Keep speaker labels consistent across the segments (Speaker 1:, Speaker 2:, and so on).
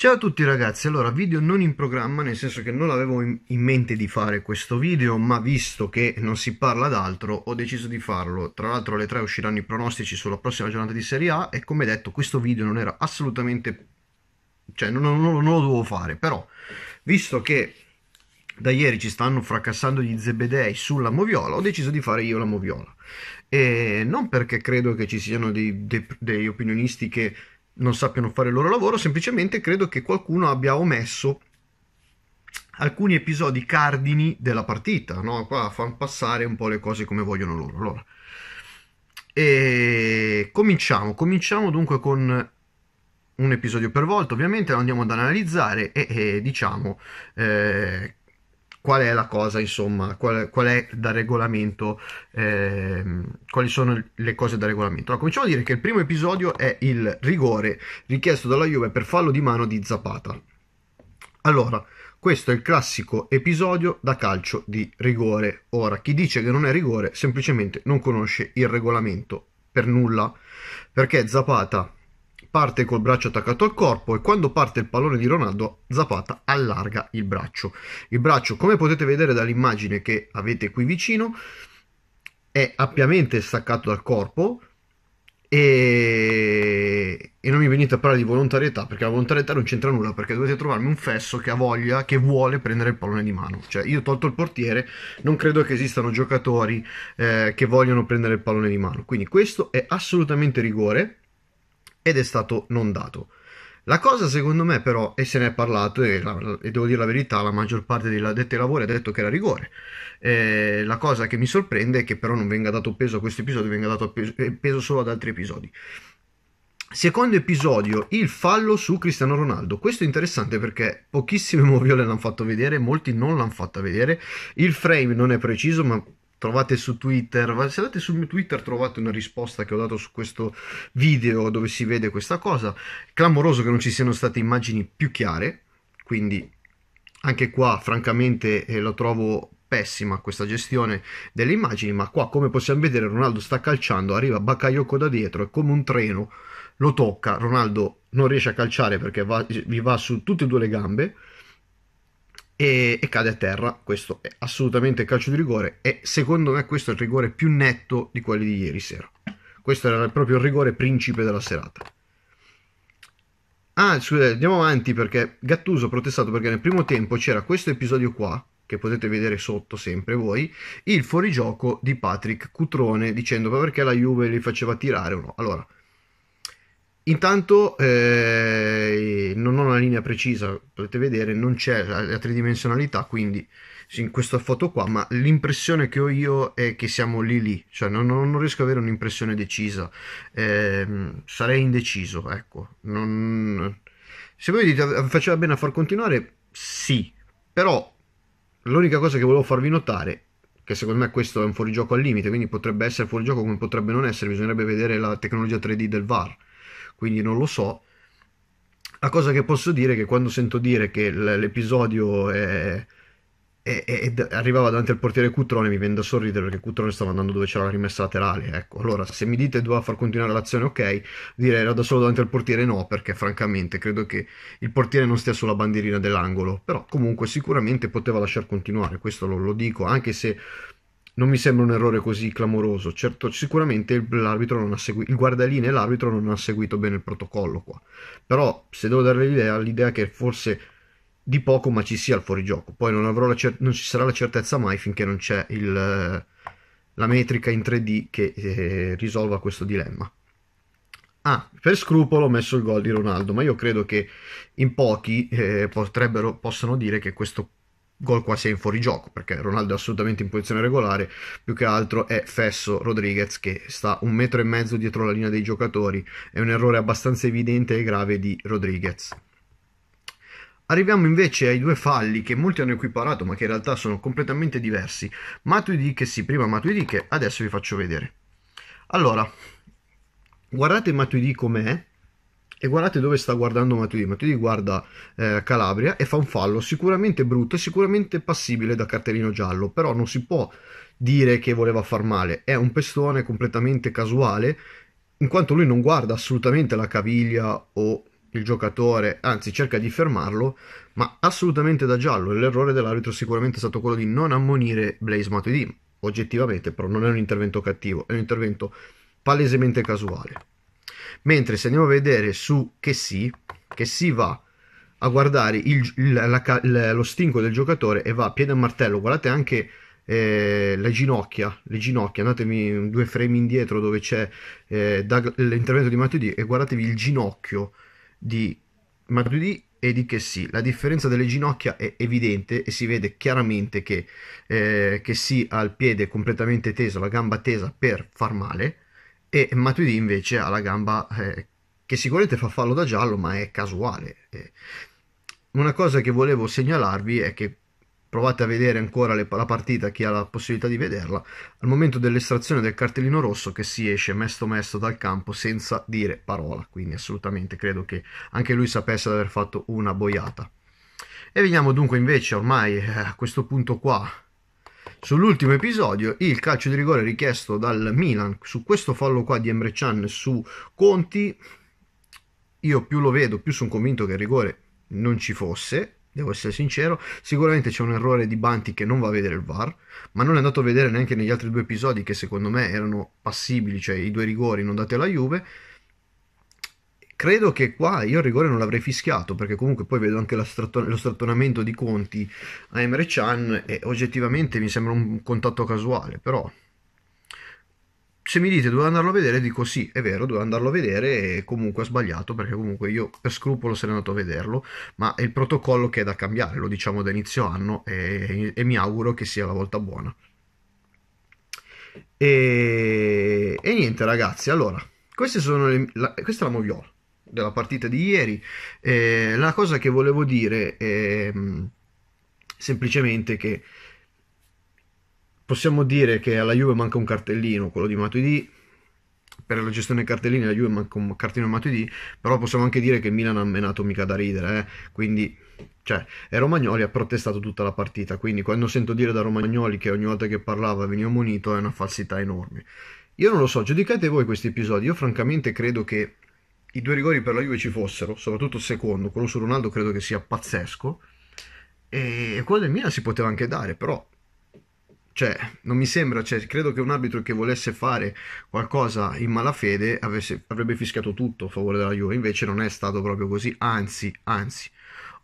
Speaker 1: Ciao a tutti ragazzi, allora video non in programma nel senso che non avevo in, in mente di fare questo video ma visto che non si parla d'altro ho deciso di farlo tra l'altro alle 3 usciranno i pronostici sulla prossima giornata di Serie A e come detto questo video non era assolutamente cioè non, non, non lo dovevo fare però visto che da ieri ci stanno fracassando gli zebedei sulla moviola ho deciso di fare io la moviola e non perché credo che ci siano dei, dei, dei opinionisti che non sappiano fare il loro lavoro, semplicemente credo che qualcuno abbia omesso alcuni episodi cardini della partita, no? qua fanno passare un po' le cose come vogliono loro. Allora, e cominciamo, cominciamo dunque con un episodio per volta, ovviamente lo andiamo ad analizzare e, e diciamo eh, qual è la cosa, insomma, qual, qual è da regolamento, eh, quali sono le cose da regolamento. Allora, cominciamo a dire che il primo episodio è il rigore richiesto dalla Juve per fallo di mano di Zapata. Allora, questo è il classico episodio da calcio di rigore. Ora, chi dice che non è rigore semplicemente non conosce il regolamento per nulla, perché Zapata parte col braccio attaccato al corpo e quando parte il pallone di Ronaldo Zapata allarga il braccio. Il braccio, come potete vedere dall'immagine che avete qui vicino, è ampiamente staccato dal corpo e... e, non mi venite a parlare di volontarietà perché la volontarietà non c'entra nulla perché dovete trovarmi un fesso che ha voglia, che vuole prendere il pallone di mano. Cioè io tolto il portiere, non credo che esistano giocatori eh, che vogliono prendere il pallone di mano. Quindi questo è assolutamente rigore ed è stato non dato. La cosa secondo me però, e se ne è parlato, e, la, e devo dire la verità, la maggior parte degli addetti ai lavori ha detto che era rigore. Eh, la cosa che mi sorprende è che però non venga dato peso a questo episodio, venga dato peso, eh, peso solo ad altri episodi. Secondo episodio, il fallo su Cristiano Ronaldo. Questo è interessante perché pochissime moviole l'hanno fatto vedere, molti non l'hanno fatta vedere. Il frame non è preciso, ma trovate su Twitter, se andate sul mio Twitter trovate una risposta che ho dato su questo video dove si vede questa cosa, clamoroso che non ci siano state immagini più chiare, quindi anche qua francamente eh, lo trovo pessima questa gestione delle immagini, ma qua come possiamo vedere Ronaldo sta calciando, arriva Bakayoko da dietro e come un treno lo tocca, Ronaldo non riesce a calciare perché va, vi va su tutte e due le gambe, e, e, cade a terra. Questo è assolutamente calcio di rigore e secondo me questo è il rigore più netto di quelli di ieri sera. Questo era proprio il rigore principe della serata. Ah, scusate, andiamo avanti perché Gattuso ha protestato perché nel primo tempo c'era questo episodio qua, che potete vedere sotto sempre voi, il fuorigioco di Patrick Cutrone dicendo perché la Juve li faceva tirare o no. Allora, Intanto eh, non ho una linea precisa, potete vedere, non c'è la, tridimensionalità, quindi in questa foto qua, ma l'impressione che ho io è che siamo lì lì, cioè non, non riesco ad avere un'impressione decisa, eh, sarei indeciso, ecco. Non... Se voi dite faceva bene a far continuare, sì, però l'unica cosa che volevo farvi notare che secondo me questo è un fuorigioco al limite, quindi potrebbe essere fuorigioco come potrebbe non essere, bisognerebbe vedere la tecnologia 3D del VAR quindi non lo so. La cosa che posso dire è che quando sento dire che l'episodio è, è, è, arrivava davanti al portiere Cutrone mi viene da sorridere perché Cutrone stava andando dove c'era la rimessa laterale. Ecco. Allora, se mi dite doveva far continuare l'azione, ok, direi era da solo davanti al portiere, no, perché francamente credo che il portiere non stia sulla bandierina dell'angolo, però comunque sicuramente poteva lasciar continuare. Questo lo, lo dico, anche se non mi sembra un errore così clamoroso. Certo, sicuramente l'arbitro non ha seguito, il guardalino e l'arbitro non hanno seguito bene il protocollo qua. Però, se devo dare l'idea, l'idea che forse di poco ma ci sia il fuorigioco. Poi non, cer- non ci sarà la certezza mai finché non c'è il, la metrica in 3D che eh, risolva questo dilemma. Ah, per scrupolo ho messo il gol di Ronaldo, ma io credo che in pochi eh, potrebbero, possano dire che questo gol qua sia in fuorigioco perché Ronaldo è assolutamente in posizione regolare più che altro è fesso Rodriguez che sta un metro e mezzo dietro la linea dei giocatori è un errore abbastanza evidente e grave di Rodriguez Arriviamo invece ai due falli che molti hanno equiparato ma che in realtà sono completamente diversi. Matuidi che sì, prima Matuidi che adesso vi faccio vedere. Allora, guardate Matuidi com'è e guardate dove sta guardando Matuidi. Matuidi guarda eh, Calabria e fa un fallo sicuramente brutto e sicuramente passibile da cartellino giallo, però non si può dire che voleva far male. È un pestone completamente casuale, in quanto lui non guarda assolutamente la caviglia o il giocatore, anzi cerca di fermarlo, ma assolutamente da giallo. L'errore dell'arbitro sicuramente è stato quello di non ammonire Blaze Matuidi. Oggettivamente però non è un intervento cattivo, è un intervento palesemente casuale. Mentre se andiamo a vedere su che si, che si va a guardare il, la, la, lo stinco del giocatore e va a piede a martello, guardate anche eh, le ginocchia, le ginocchia, andatemi due frame indietro dove c'è eh, Doug, l'intervento di Matuidi e guardatevi il ginocchio di Matuidi e di che sì. La differenza delle ginocchia è evidente e si vede chiaramente che, eh, che sì ha il piede completamente teso, la gamba tesa per far male e Matuidi invece ha la gamba eh, che sicuramente fa fallo da giallo ma è casuale. Eh. Una cosa che volevo segnalarvi è che provate a vedere ancora le, la partita chi ha la possibilità di vederla al momento dell'estrazione del cartellino rosso che si esce mesto mesto dal campo senza dire parola quindi assolutamente credo che anche lui sapesse di aver fatto una boiata e veniamo dunque invece ormai eh, a questo punto qua Sull'ultimo episodio, il calcio di rigore richiesto dal Milan su questo fallo qua di Emre Can su Conti, io più lo vedo, più sono convinto che il rigore non ci fosse, devo essere sincero. Sicuramente c'è un errore di Banti che non va a vedere il VAR, ma non è andato a vedere neanche negli altri due episodi che secondo me erano passibili, cioè i due rigori non dati alla Juve. Credo che qua io il rigore non l'avrei fischiato perché comunque poi vedo anche lo strattonamento di Conti a Emre Chan e oggettivamente mi sembra un contatto casuale, però se mi dite dove andarlo a vedere dico sì, è vero, dove andarlo a vedere e comunque ha sbagliato perché comunque io per scrupolo sarei andato a vederlo, ma è il protocollo che è da cambiare, lo diciamo da inizio anno e, e mi auguro che sia la volta buona. E, e niente ragazzi, allora, sono le, la, questa è la moviola della partita di ieri. Eh, la cosa che volevo dire è mm, semplicemente che possiamo dire che alla Juve manca un cartellino, quello di Matuidi, per la gestione dei cartellini la Juve manca un cartellino Matuidi, però possiamo anche dire che Milan ha menato mica da ridere, eh? quindi cioè, e Romagnoli ha protestato tutta la partita, quindi quando sento dire da Romagnoli che ogni volta che parlava veniva munito è una falsità enorme. Io non lo so, giudicate voi questi episodi, io francamente credo che i due rigori per la Juve ci fossero, soprattutto il secondo, quello su Ronaldo credo che sia pazzesco, e quello del Milan si poteva anche dare, però cioè, non mi sembra, cioè, credo che un arbitro che volesse fare qualcosa in malafede avesse, avrebbe fischiato tutto a favore della Juve, invece non è stato proprio così, anzi, anzi,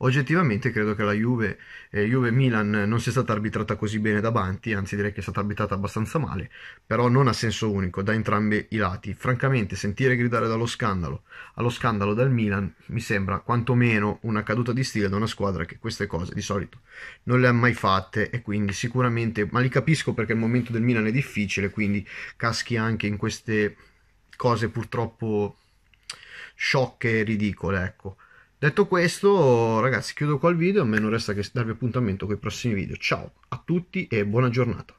Speaker 1: oggettivamente credo che la Juve, eh, Juve Milan non sia stata arbitrata così bene da Banti, anzi direi che è stata arbitrata abbastanza male, però non a senso unico da entrambi i lati. Francamente sentire gridare dallo scandalo allo scandalo dal Milan mi sembra quantomeno una caduta di stile da una squadra che queste cose di solito non le ha mai fatte e quindi sicuramente, ma li capisco perché il momento del Milan è difficile, quindi caschi anche in queste cose purtroppo sciocche e ridicole, ecco. Detto questo, ragazzi, chiudo qua il video, a me non resta che darvi appuntamento con i prossimi video. Ciao a tutti e buona giornata.